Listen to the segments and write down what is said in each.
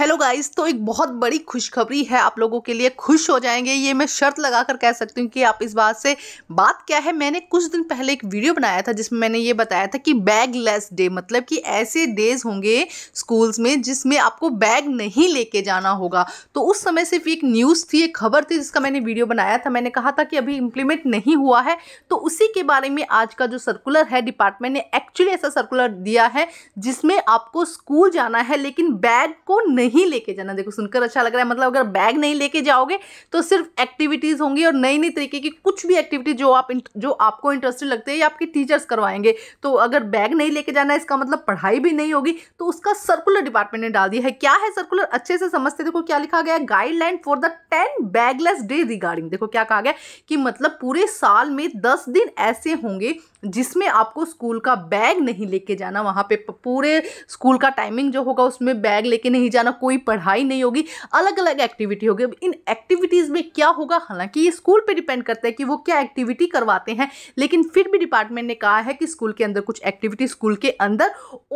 hello guys तो एक बहुत बड़ी खुशखबरी है आप लोगों के लिए खुश हो जाएंगे ये मैं शर्त लगा कर कह सकती हूँ कि आप इस बात से बात क्या है मैंने कुछ दिन पहले एक वीडियो बनाया था जिसमें मैंने ये बताया था कि बैग लेस डे मतलब कि ऐसे डेज होंगे स्कूल्स में जिसमें आपको बैग नहीं लेके जाना होगा तो उस समय सिर्फ एक न्यूज़ थी एक खबर थी जिसका मैंने वीडियो बनाया था मैंने कहा था कि अभी इम्प्लीमेंट नहीं हुआ है तो उसी के बारे में आज का जो सर्कुलर है डिपार्टमेंट ने एक्चुअली ऐसा सर्कुलर दिया है जिसमें आपको स्कूल जाना है लेकिन बैग को नहीं नहीं लेके जाना देखो सुनकर अच्छा लग रहा है मतलब अगर बैग नहीं लेके जाओगे तो सिर्फ एक्टिविटीज़ होंगी और नई नई तरीके की कुछ भी एक्टिविटी जो आप जो आपको इंटरेस्टेड लगते हैं या आपके टीचर्स करवाएंगे तो अगर बैग नहीं लेके जाना इसका मतलब पढ़ाई भी नहीं होगी तो उसका सर्कुलर डिपार्टमेंट ने डाल दिया है क्या है सर्कुलर अच्छे से समझते देखो क्या लिखा गया guideline for the ten bagless day regarding देखो क्या कहा गया कि मतलब पूरे साल में दस दिन ऐसे होंगे जिसमें आपको स्कूल का बैग नहीं लेके जाना वहाँ पे पूरे स्कूल का टाइमिंग जो होगा उसमें बैग लेके नहीं जाना कोई पढ़ाई नहीं होगी अलग अलग एक्टिविटी होगी इन एक्टिविटीज़ में क्या होगा हालांकि ये स्कूल पे डिपेंड करता है कि वो क्या एक्टिविटी करवाते हैं लेकिन फिर भी डिपार्टमेंट ने कहा है कि स्कूल के अंदर कुछ एक्टिविटी स्कूल के अंदर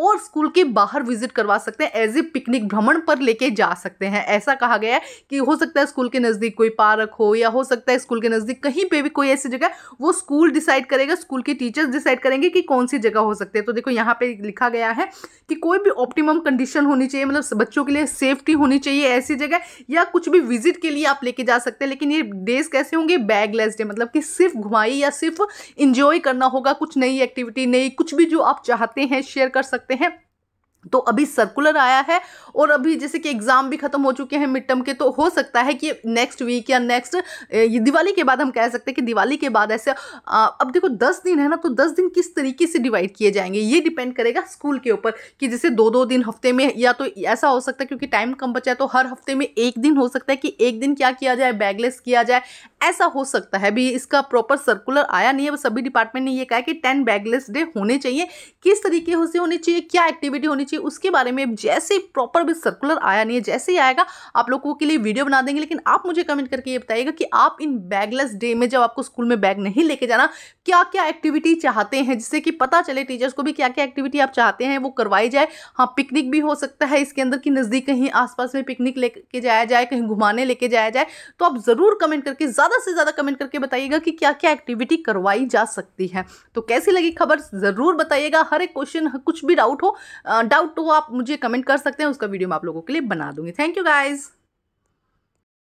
और स्कूल के बाहर विजिट करवा सकते हैं एज ए पिकनिक भ्रमण पर लेके जा सकते हैं ऐसा कहा गया है कि हो सकता है स्कूल के नज़दीक कोई पार्क हो या हो सकता है स्कूल के नज़दीक कहीं पर भी कोई ऐसी जगह वो स्कूल डिसाइड करेगा स्कूल के टीचर्स डिसाइड करेंगे कि कौन सी जगह हो सकती है तो देखो यहाँ पर लिखा गया है कि कोई भी ऑप्टिमम कंडीशन होनी चाहिए मतलब बच्चों के लिए सेफ्टी होनी चाहिए ऐसी जगह या कुछ भी विजिट के लिए आप लेके जा सकते हैं लेकिन ये डेज कैसे होंगे बैगलेस डे मतलब कि सिर्फ घुमाई या सिर्फ इंजॉय करना होगा कुछ नई एक्टिविटी नई कुछ भी जो आप चाहते हैं शेयर कर सकते हैं तो अभी सर्कुलर आया है और अभी जैसे कि एग्ज़ाम भी ख़त्म हो चुके हैं मिड टर्म के तो हो सकता है कि नेक्स्ट वीक या नेक्स्ट दिवाली के बाद हम कह सकते हैं कि दिवाली के बाद ऐसे अब देखो दस दिन है ना तो दस दिन किस तरीके से डिवाइड किए जाएंगे ये डिपेंड करेगा स्कूल के ऊपर कि जैसे दो दो दिन हफ्ते में या तो ऐसा हो सकता है क्योंकि टाइम कम बचा है तो हर हफ्ते में एक दिन हो सकता है कि एक दिन क्या किया जाए बैगलेस किया जाए ऐसा हो सकता है अभी इसका प्रॉपर सर्कुलर आया नहीं है सभी डिपार्टमेंट ने यह कहा कि टेन बैगलेस डे होने चाहिए किस तरीके से होने चाहिए क्या एक्टिविटी होनी चाहिए चाहिए उसके बारे में जैसे प्रॉपर भी सर्कुलर आया नहीं है जैसे ही आएगा आप लोगों के लिए वीडियो बना देंगे लेकिन आप मुझे कमेंट करके ये बताइएगा कि आप इन बैगलेस डे में जब आपको स्कूल में बैग नहीं लेके जाना क्या क्या एक्टिविटी चाहते हैं जिससे कि पता चले टीचर्स को भी क्या क्या एक्टिविटी आप चाहते हैं वो करवाई जाए हाँ पिकनिक भी हो सकता है इसके अंदर कि नज़दीक कहीं आसपास में पिकनिक लेके जाया जाए कहीं घुमाने लेके जाया जाए तो आप ज़रूर कमेंट करके ज़्यादा से ज़्यादा कमेंट करके बताइएगा कि क्या क्या एक्टिविटी करवाई जा सकती है तो कैसी लगी खबर ज़रूर बताइएगा हर एक क्वेश्चन कुछ भी डाउट हो डाउट डाउट हो आप मुझे कमेंट कर सकते हैं उसका वीडियो मैं आप लोगों के लिए बना दूंगी थैंक यू गाइज़